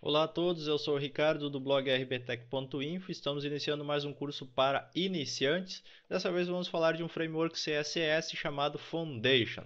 Olá a todos, eu sou o Ricardo do blog rbtech.info. Estamos iniciando mais um curso para iniciantes. Dessa vez vamos falar de um framework CSS chamado Foundation.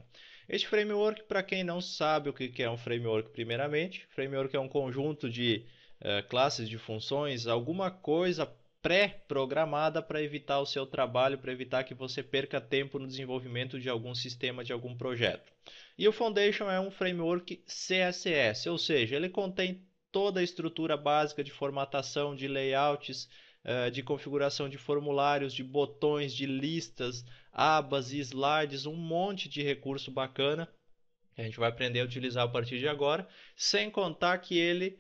Este framework, para quem não sabe o que é um framework, primeiramente, framework é um conjunto de uh, classes de funções, alguma coisa pré-programada para evitar o seu trabalho, para evitar que você perca tempo no desenvolvimento de algum sistema, de algum projeto. E o Foundation é um framework CSS, ou seja, ele contém toda a estrutura básica de formatação, de layouts, eh, de configuração de formulários, de botões, de listas, abas e slides, um monte de recurso bacana que a gente vai aprender a utilizar a partir de agora, sem contar que ele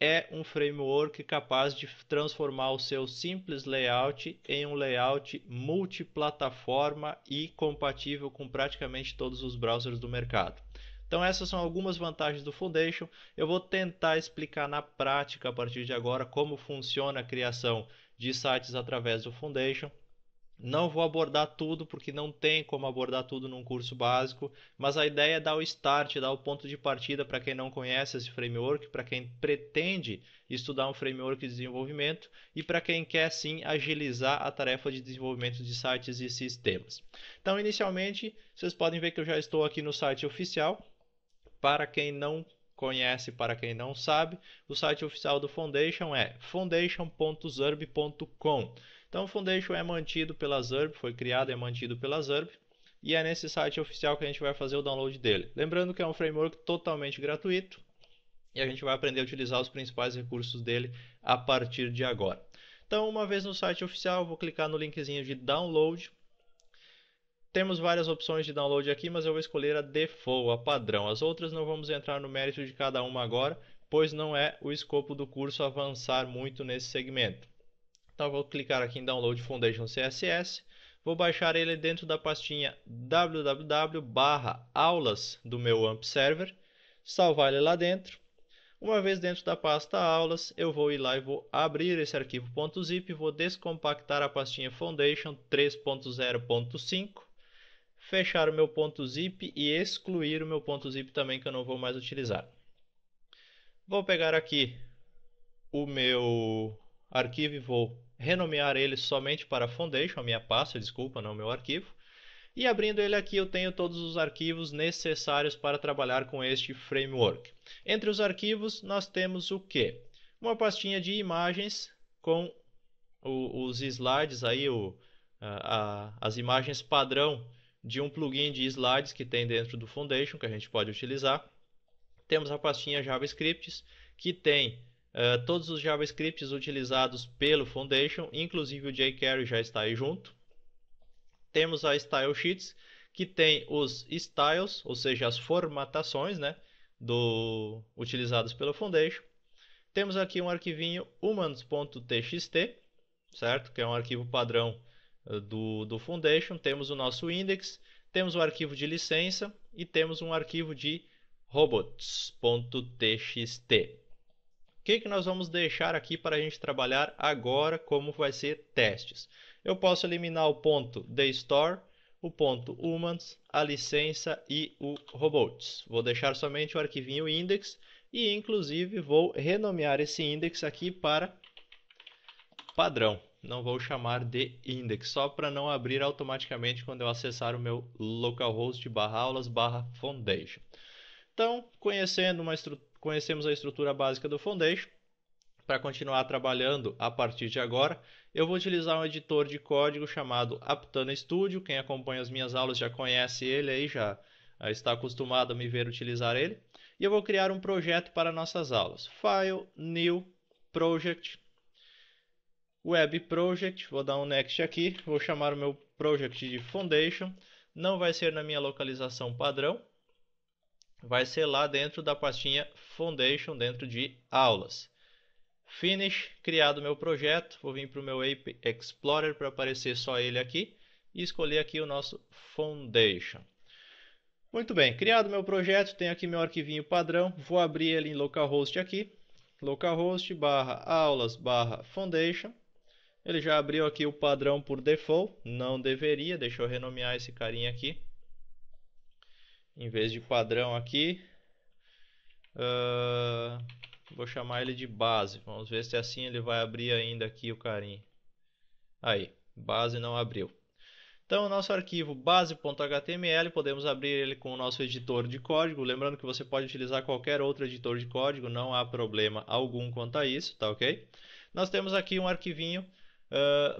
é um framework capaz de transformar o seu simples layout em um layout multiplataforma e compatível com praticamente todos os browsers do mercado. Então essas são algumas vantagens do Foundation. Eu vou tentar explicar na prática a partir de agora como funciona a criação de sites através do Foundation. Não vou abordar tudo porque não tem como abordar tudo num curso básico, mas a ideia é dar o start, dar o ponto de partida para quem não conhece esse framework, para quem pretende estudar um framework de desenvolvimento e para quem quer sim agilizar a tarefa de desenvolvimento de sites e sistemas. Então, inicialmente, vocês podem ver que eu já estou aqui no site oficial, para quem não conhece, para quem não sabe, o site oficial do Foundation é foundation.zurb.com. Então, o Foundation é mantido pela Zurb, foi criado e é mantido pela Zurb, e é nesse site oficial que a gente vai fazer o download dele. Lembrando que é um framework totalmente gratuito e a gente vai aprender a utilizar os principais recursos dele a partir de agora. Então, uma vez no site oficial, vou clicar no linkzinho de download temos várias opções de download aqui, mas eu vou escolher a default, a padrão. As outras não vamos entrar no mérito de cada uma agora, pois não é o escopo do curso avançar muito nesse segmento. Então vou clicar aqui em Download Foundation CSS, vou baixar ele dentro da pastinha www/aulas do meu AMP server, salvar ele lá dentro. Uma vez dentro da pasta aulas, eu vou ir lá e vou abrir esse arquivo .zip, vou descompactar a pastinha foundation 3.0.5 fechar o meu ponto zip e excluir o meu ponto zip também que eu não vou mais utilizar. Vou pegar aqui o meu arquivo e vou renomear ele somente para Foundation, a minha pasta, desculpa, não meu arquivo. E abrindo ele aqui eu tenho todos os arquivos necessários para trabalhar com este framework. Entre os arquivos nós temos o que? Uma pastinha de imagens com o, os slides aí, o, a, a, as imagens padrão de um plugin de slides que tem dentro do Foundation que a gente pode utilizar. Temos a pastinha JavaScripts que tem uh, todos os JavaScripts utilizados pelo Foundation, inclusive o jQuery já está aí junto. Temos a Style Sheets que tem os styles, ou seja, as formatações, né, do utilizados pelo Foundation. Temos aqui um arquivinho humans.txt, certo? Que é um arquivo padrão do, do Foundation, temos o nosso index, temos o arquivo de licença e temos um arquivo de robots.txt. O que, que nós vamos deixar aqui para a gente trabalhar agora como vai ser testes? Eu posso eliminar o ponto TheStore, o ponto humans, a licença e o robots. Vou deixar somente o arquivinho index e inclusive vou renomear esse index aqui para padrão não vou chamar de index, só para não abrir automaticamente quando eu acessar o meu localhost barra aulas barra foundation. Então, conhecendo uma conhecemos a estrutura básica do foundation, para continuar trabalhando a partir de agora, eu vou utilizar um editor de código chamado Aptana Studio. Quem acompanha as minhas aulas já conhece ele aí, já ah, está acostumado a me ver utilizar ele. E eu vou criar um projeto para nossas aulas. File, New, Project, Web Project, vou dar um next aqui, vou chamar o meu project de Foundation, não vai ser na minha localização padrão, vai ser lá dentro da pastinha Foundation, dentro de aulas. Finish, criado meu projeto, vou vir para o meu Ape Explorer para aparecer só ele aqui e escolher aqui o nosso Foundation. Muito bem, criado meu projeto, tenho aqui meu arquivinho padrão, vou abrir ele em localhost aqui, localhost barra aulas barra foundation, ele já abriu aqui o padrão por default, não deveria, deixa eu renomear esse carinha aqui. Em vez de padrão aqui, uh, vou chamar ele de base. Vamos ver se assim ele vai abrir ainda aqui o carinha. Aí, base não abriu. Então, o nosso arquivo base.html, podemos abrir ele com o nosso editor de código. Lembrando que você pode utilizar qualquer outro editor de código, não há problema algum quanto a isso, tá ok? Nós temos aqui um arquivinho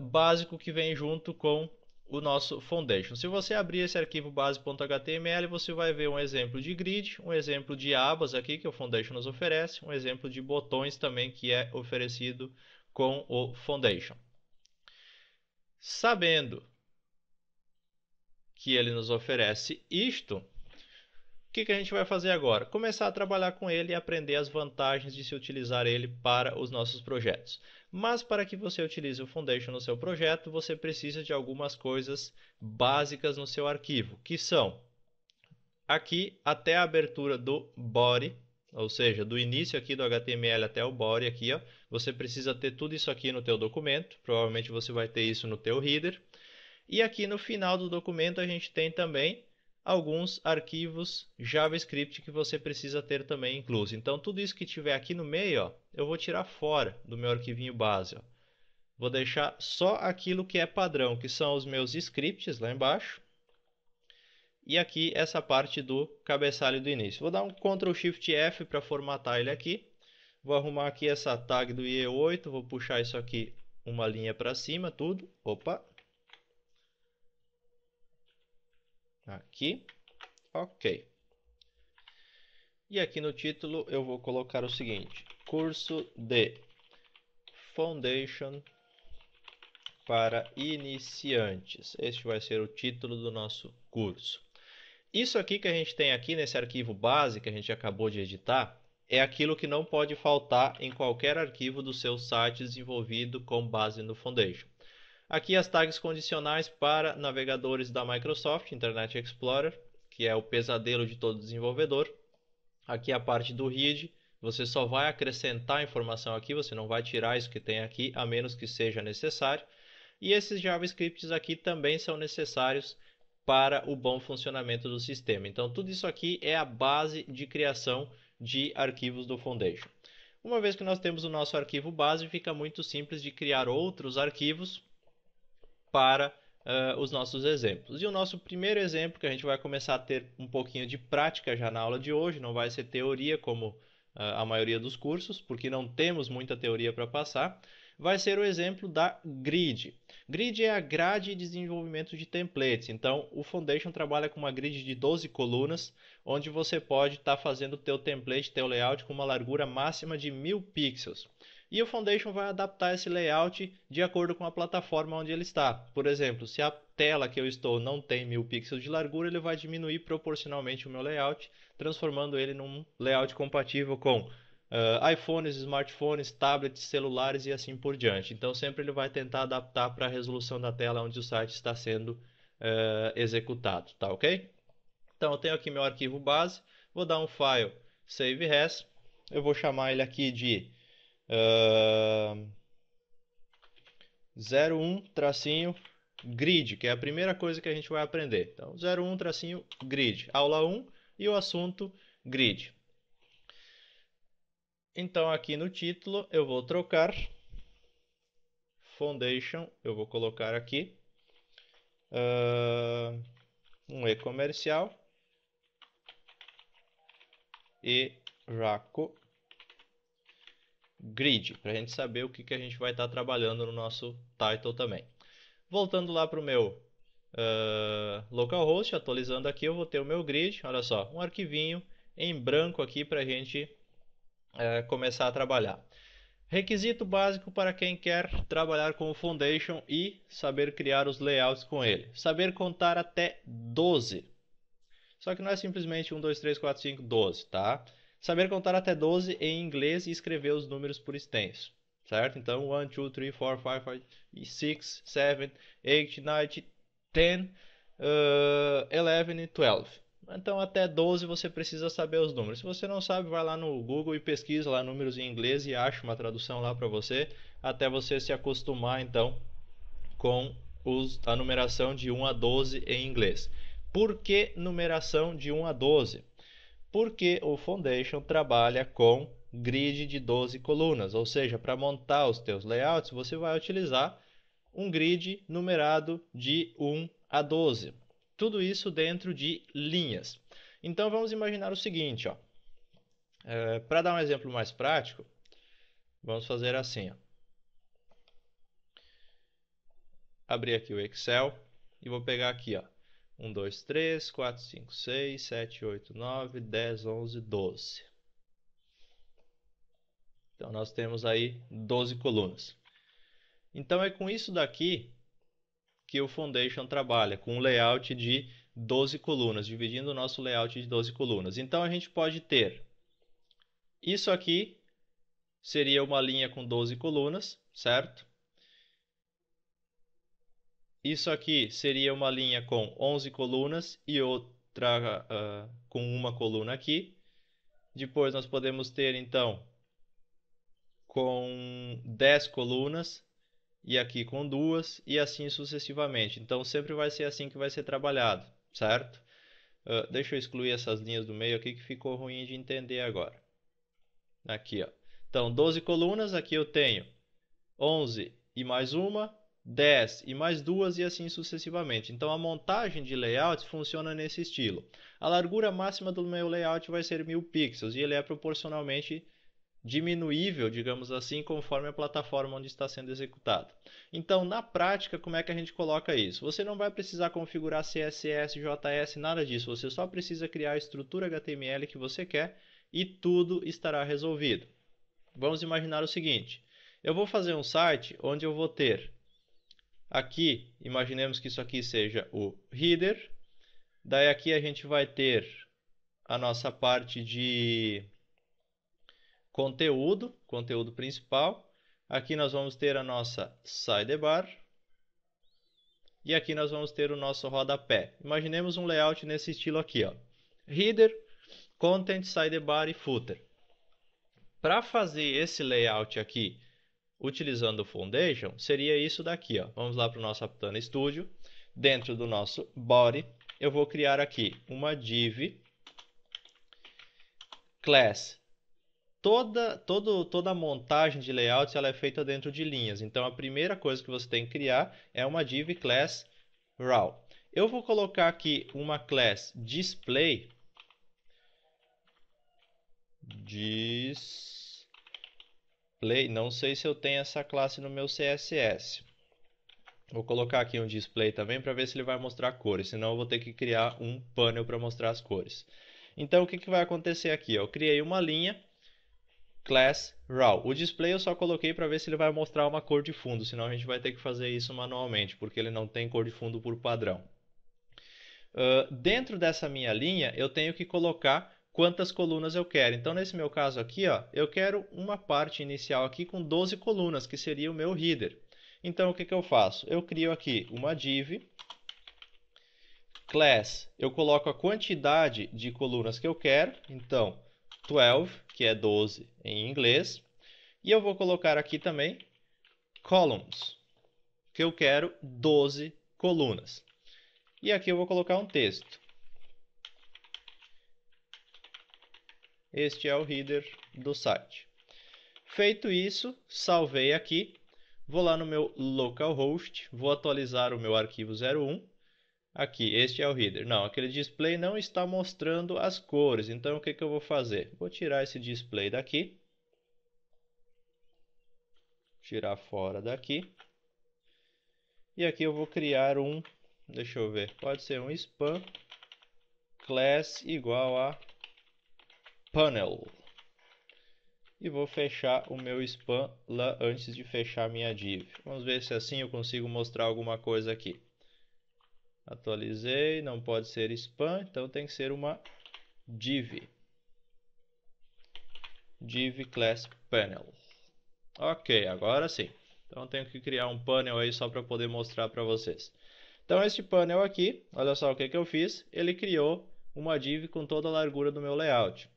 básico que vem junto com o nosso foundation. Se você abrir esse arquivo base.html, você vai ver um exemplo de grid, um exemplo de abas aqui que o foundation nos oferece, um exemplo de botões também que é oferecido com o foundation. Sabendo que ele nos oferece isto, que, que a gente vai fazer agora? Começar a trabalhar com ele e aprender as vantagens de se utilizar ele para os nossos projetos. Mas para que você utilize o Foundation no seu projeto, você precisa de algumas coisas básicas no seu arquivo, que são aqui até a abertura do body, ou seja, do início aqui do HTML até o body aqui, ó, você precisa ter tudo isso aqui no teu documento, provavelmente você vai ter isso no teu header. E aqui no final do documento a gente tem também alguns arquivos JavaScript que você precisa ter também incluso. Então, tudo isso que tiver aqui no meio, ó, eu vou tirar fora do meu arquivinho base. Ó. Vou deixar só aquilo que é padrão, que são os meus scripts lá embaixo. E aqui essa parte do cabeçalho do início. Vou dar um Ctrl Shift F para formatar ele aqui. Vou arrumar aqui essa tag do IE8, vou puxar isso aqui uma linha para cima, tudo. Opa, Aqui. Ok. E aqui no título eu vou colocar o seguinte: curso de Foundation para iniciantes. Este vai ser o título do nosso curso. Isso aqui que a gente tem aqui nesse arquivo base que a gente acabou de editar é aquilo que não pode faltar em qualquer arquivo do seu site desenvolvido com base no Foundation. Aqui as tags condicionais para navegadores da Microsoft, Internet Explorer, que é o pesadelo de todo desenvolvedor. Aqui a parte do read, você só vai acrescentar informação aqui, você não vai tirar isso que tem aqui, a menos que seja necessário. E esses JavaScripts aqui também são necessários para o bom funcionamento do sistema. Então, tudo isso aqui é a base de criação de arquivos do Foundation. Uma vez que nós temos o nosso arquivo base, fica muito simples de criar outros arquivos para uh, os nossos exemplos. E o nosso primeiro exemplo, que a gente vai começar a ter um pouquinho de prática já na aula de hoje, não vai ser teoria como uh, a maioria dos cursos, porque não temos muita teoria para passar, vai ser o exemplo da grid. Grid é a grade de desenvolvimento de templates. Então, o Foundation trabalha com uma grid de 12 colunas, onde você pode estar tá fazendo o teu template, teu layout com uma largura máxima de 1000 pixels e o Foundation vai adaptar esse layout de acordo com a plataforma onde ele está. Por exemplo, se a tela que eu estou não tem mil pixels de largura, ele vai diminuir proporcionalmente o meu layout, transformando ele num layout compatível com Uh, iPhones, smartphones, tablets, celulares e assim por diante. Então sempre ele vai tentar adaptar para a resolução da tela onde o site está sendo uh, executado, tá ok? Então eu tenho aqui meu arquivo base, vou dar um file save as, eu vou chamar ele aqui de Uh, 01 tracinho grid, que é a primeira coisa que a gente vai aprender. Então, 01 tracinho grid, aula 1 e o assunto grid. Então, aqui no título eu vou trocar Foundation, eu vou colocar aqui uh, um e-comercial e Raco grid, para a gente saber o que, que a gente vai estar tá trabalhando no nosso title também. Voltando lá para o meu uh, localhost, atualizando aqui, eu vou ter o meu grid, olha só, um arquivinho em branco aqui para a gente uh, começar a trabalhar. Requisito básico para quem quer trabalhar com o Foundation e saber criar os layouts com ele. Saber contar até 12. Só que não é simplesmente 1, 2, 3, 4, 5, 12, tá? Saber contar até 12 em inglês e escrever os números por extenso. Certo? Então, 1, 2, 3, 4, 5, 5, 6, 7, 8, 9, 10, uh, 11, 12. Então, até 12 você precisa saber os números. Se você não sabe, vai lá no Google e pesquisa lá números em inglês e acha uma tradução lá para você, até você se acostumar então com os, a numeração de 1 a 12 em inglês. Por que numeração de 1 a 12? porque o Foundation trabalha com grid de 12 colunas, ou seja, para montar os teus layouts, você vai utilizar um grid numerado de 1 a 12. Tudo isso dentro de linhas. Então vamos imaginar o seguinte, ó. É, para dar um exemplo mais prático, vamos fazer assim. Ó. Abrir aqui o Excel e vou pegar aqui, ó, 1, 2, 3, 4, 5, 6, 7, 8, 9, 10, 11, 12. Então, nós temos aí 12 colunas. Então, é com isso daqui que o Foundation trabalha, com um layout de 12 colunas, dividindo o nosso layout de 12 colunas. Então, a gente pode ter isso aqui, seria uma linha com 12 colunas, certo? Isso aqui seria uma linha com 11 colunas e outra uh, com uma coluna aqui. Depois nós podemos ter, então, com 10 colunas e aqui com duas e assim sucessivamente. Então, sempre vai ser assim que vai ser trabalhado, certo? Uh, deixa eu excluir essas linhas do meio aqui que ficou ruim de entender agora. Aqui, ó. Então, 12 colunas, aqui eu tenho 11 e mais uma, 10 e mais duas e assim sucessivamente. Então a montagem de layouts funciona nesse estilo. A largura máxima do meu layout vai ser 1000 pixels e ele é proporcionalmente diminuível, digamos assim, conforme a plataforma onde está sendo executado. Então, na prática, como é que a gente coloca isso? Você não vai precisar configurar CSS, JS, nada disso. Você só precisa criar a estrutura HTML que você quer e tudo estará resolvido. Vamos imaginar o seguinte: eu vou fazer um site onde eu vou ter Aqui, imaginemos que isso aqui seja o header. Daí aqui a gente vai ter a nossa parte de conteúdo, conteúdo principal. Aqui nós vamos ter a nossa sidebar. E aqui nós vamos ter o nosso rodapé. Imaginemos um layout nesse estilo aqui, ó. Header, content, sidebar e footer. Para fazer esse layout aqui utilizando o Foundation, seria isso daqui. Ó. Vamos lá para o nosso Aptana Studio. Dentro do nosso body, eu vou criar aqui uma div class. Toda, todo, toda a montagem de layouts ela é feita dentro de linhas. Então, a primeira coisa que você tem que criar é uma div class raw. Eu vou colocar aqui uma class display. Display display, não sei se eu tenho essa classe no meu CSS. Vou colocar aqui um display também para ver se ele vai mostrar cores, senão eu vou ter que criar um panel para mostrar as cores. Então o que, que vai acontecer aqui? Eu criei uma linha class raw. O display eu só coloquei para ver se ele vai mostrar uma cor de fundo, senão a gente vai ter que fazer isso manualmente, porque ele não tem cor de fundo por padrão. Uh, dentro dessa minha linha, eu tenho que colocar quantas colunas eu quero. Então, nesse meu caso aqui, ó, eu quero uma parte inicial aqui com 12 colunas, que seria o meu header. Então, o que, que eu faço? Eu crio aqui uma div, class, eu coloco a quantidade de colunas que eu quero, então 12, que é 12 em inglês, e eu vou colocar aqui também columns, que eu quero 12 colunas. E aqui eu vou colocar um texto. Este é o header do site. Feito isso, salvei aqui. Vou lá no meu localhost, vou atualizar o meu arquivo 01. Aqui, este é o header. Não, aquele display não está mostrando as cores. Então, o que, que eu vou fazer? Vou tirar esse display daqui. Tirar fora daqui. E aqui eu vou criar um, deixa eu ver, pode ser um span class igual a panel. E vou fechar o meu spam lá antes de fechar minha div. Vamos ver se assim eu consigo mostrar alguma coisa aqui. Atualizei, não pode ser spam, então tem que ser uma div. Div class panel. Ok, agora sim. Então tenho que criar um panel aí só para poder mostrar para vocês. Então este panel aqui, olha só o que, que eu fiz. Ele criou uma div com toda a largura do meu layout.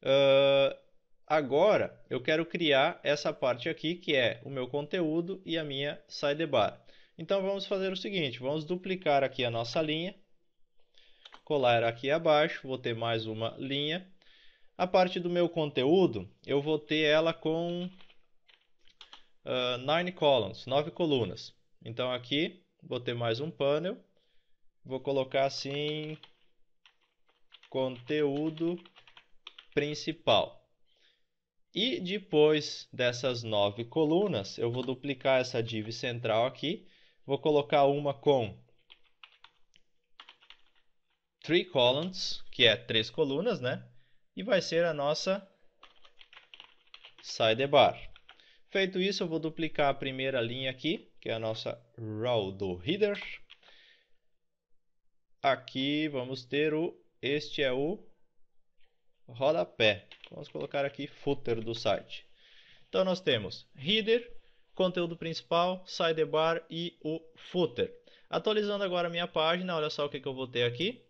Uh, agora eu quero criar essa parte aqui que é o meu conteúdo e a minha sidebar. Então vamos fazer o seguinte, vamos duplicar aqui a nossa linha, colar aqui abaixo, vou ter mais uma linha. A parte do meu conteúdo, eu vou ter ela com uh, nine columns, 9 colunas. Então aqui, vou ter mais um panel, vou colocar assim, conteúdo principal. E depois dessas nove colunas, eu vou duplicar essa div central aqui, vou colocar uma com three columns, que é três colunas, né? E vai ser a nossa sidebar. Feito isso, eu vou duplicar a primeira linha aqui, que é a nossa row do header. Aqui vamos ter o, este é o rodapé. Vamos colocar aqui footer do site. Então nós temos header, conteúdo principal, sidebar e o footer. Atualizando agora a minha página, olha só o que, que eu vou ter aqui.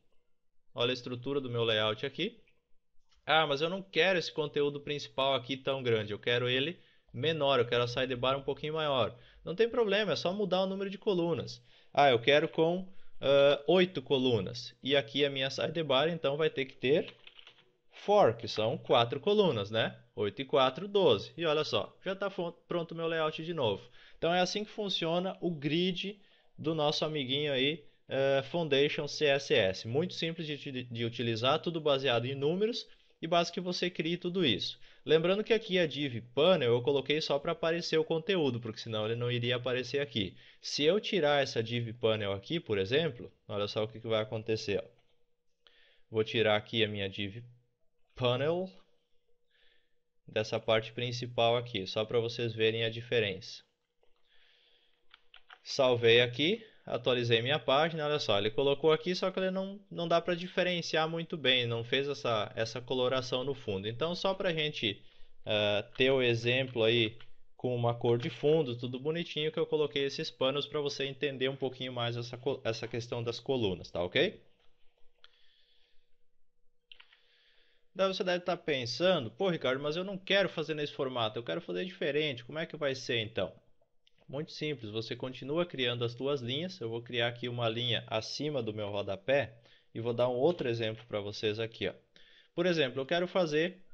Olha a estrutura do meu layout aqui. Ah, mas eu não quero esse conteúdo principal aqui tão grande, eu quero ele menor, eu quero a sidebar um pouquinho maior. Não tem problema, é só mudar o número de colunas. Ah, eu quero com uh, ah, 8 colunas. E aqui a minha sidebar, então, vai ter que ter for, que são quatro colunas, né? 8 e 4, 12. E olha só, já está pronto o meu layout de novo. Então é assim que funciona o grid do nosso amiguinho aí, uh, Foundation CSS. Muito simples de, de utilizar, tudo baseado em números e basta que você crie tudo isso. Lembrando que aqui a div panel eu coloquei só para aparecer o conteúdo, porque senão ele não iria aparecer aqui. Se eu tirar essa div panel aqui, por exemplo, olha só o que, que vai acontecer. Ó. Vou tirar aqui a minha div panel dessa parte principal aqui, só para vocês verem a diferença. Salvei aqui, atualizei minha página, olha só, ele colocou aqui, só que ele não, não dá para diferenciar muito bem, não fez essa, essa coloração no fundo. Então, só para a gente uh, ter o exemplo aí com uma cor de fundo, tudo bonitinho, que eu coloquei esses panos para você entender um pouquinho mais essa, essa questão das colunas, tá ok? Daí você deve estar pensando, pô Ricardo, mas eu não quero fazer nesse formato, eu quero fazer diferente, como é que vai ser então? Muito simples, você continua criando as duas linhas, eu vou criar aqui uma linha acima do meu rodapé e vou dar um outro exemplo para vocês aqui. Ó. Por exemplo, eu quero fazer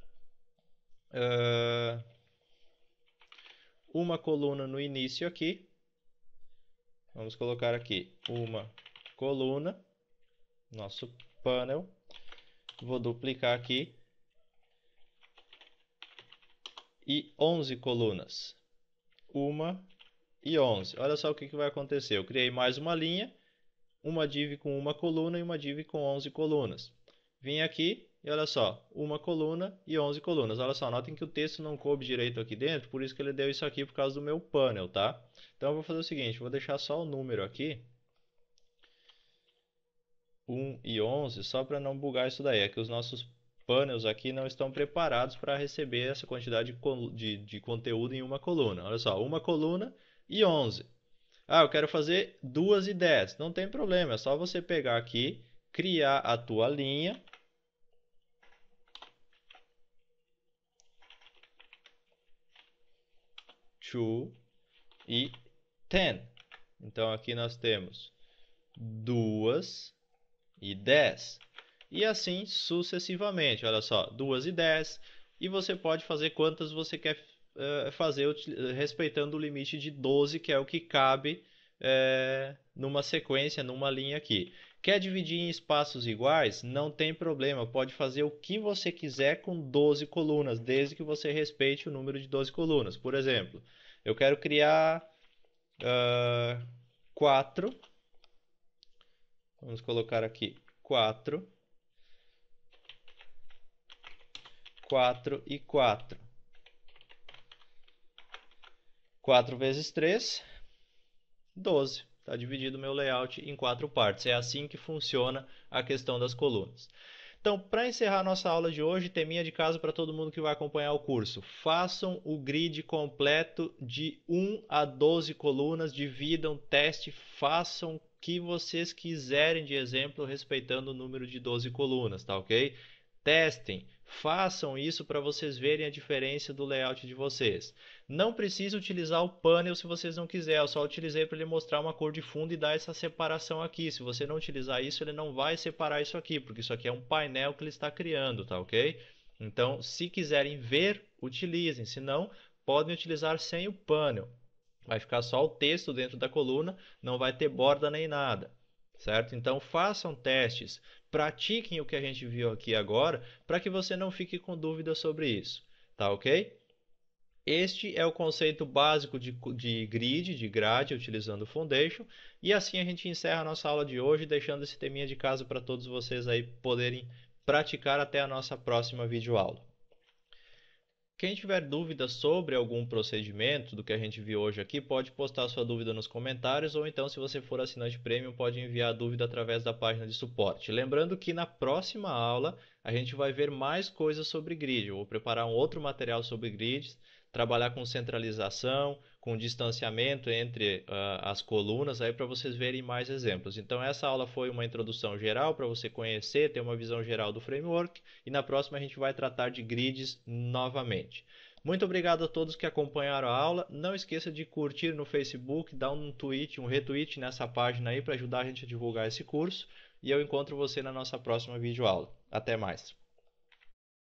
uh, uma coluna no início aqui, vamos colocar aqui uma coluna, nosso panel, Vou duplicar aqui. E 11 colunas. Uma e 11. Olha só o que, que vai acontecer. Eu criei mais uma linha, uma div com uma coluna e uma div com 11 colunas. Vim aqui e olha só, uma coluna e 11 colunas. Olha só, notem que o texto não coube direito aqui dentro, por isso que ele deu isso aqui por causa do meu panel, tá? Então eu vou fazer o seguinte, vou deixar só o número aqui. 1 e 11, só para não bugar isso daí. É que os nossos panels aqui não estão preparados para receber essa quantidade de, de, de, conteúdo em uma coluna. Olha só, uma coluna e 11. Ah, eu quero fazer duas e 10. Não tem problema, é só você pegar aqui, criar a tua linha. To e 10. Então aqui nós temos duas e 10. E assim sucessivamente. Olha só, 2 e 10. E você pode fazer quantas você quer uh, fazer, respeitando o limite de 12, que é o que cabe eh, numa sequência, numa linha aqui. Quer dividir em espaços iguais? Não tem problema, pode fazer o que você quiser com 12 colunas, desde que você respeite o número de 12 colunas. Por exemplo, eu quero criar uh, ah, 4 Vamos colocar aqui 4, 4 e 4. 4 vezes 3, 12. Está dividido o meu layout em quatro partes. É assim que funciona a questão das colunas. Então, para encerrar nossa aula de hoje, teminha de casa para todo mundo que vai acompanhar o curso. Façam o grid completo de 1 a 12 colunas, dividam, teste, façam que vocês quiserem de exemplo, respeitando o número de 12 colunas, tá ok? Testem, façam isso para vocês verem a diferença do layout de vocês. Não precisa utilizar o panel se vocês não quiserem, eu só utilizei para ele mostrar uma cor de fundo e dar essa separação aqui. Se você não utilizar isso, ele não vai separar isso aqui, porque isso aqui é um painel que ele está criando, tá ok? Então, se quiserem ver, utilizem, se não, podem utilizar sem o panel. Vai ficar só o texto dentro da coluna, não vai ter borda nem nada, certo? Então façam testes, pratiquem o que a gente viu aqui agora, para que você não fique com dúvida sobre isso, tá ok? Este é o conceito básico de, de grid, de grade, utilizando o Foundation. E assim a gente encerra a nossa aula de hoje, deixando esse teminha de casa para todos vocês aí poderem praticar até a nossa próxima videoaula. Quem tiver dúvidas sobre algum procedimento do que a gente viu hoje aqui, pode postar sua dúvida nos comentários ou então, se você for assinante premium, pode enviar a dúvida através da página de suporte. Lembrando que na próxima aula a gente vai ver mais coisas sobre grid. Eu vou preparar um outro material sobre grids trabalhar com centralização, com distanciamento entre uh, as colunas, aí para vocês verem mais exemplos. Então essa aula foi uma introdução geral para você conhecer, ter uma visão geral do framework e na próxima a gente vai tratar de grids novamente. Muito obrigado a todos que acompanharam a aula. Não esqueça de curtir no Facebook, dar um tweet, um retweet nessa página aí para ajudar a gente a divulgar esse curso. E eu encontro você na nossa próxima videoaula. Até mais!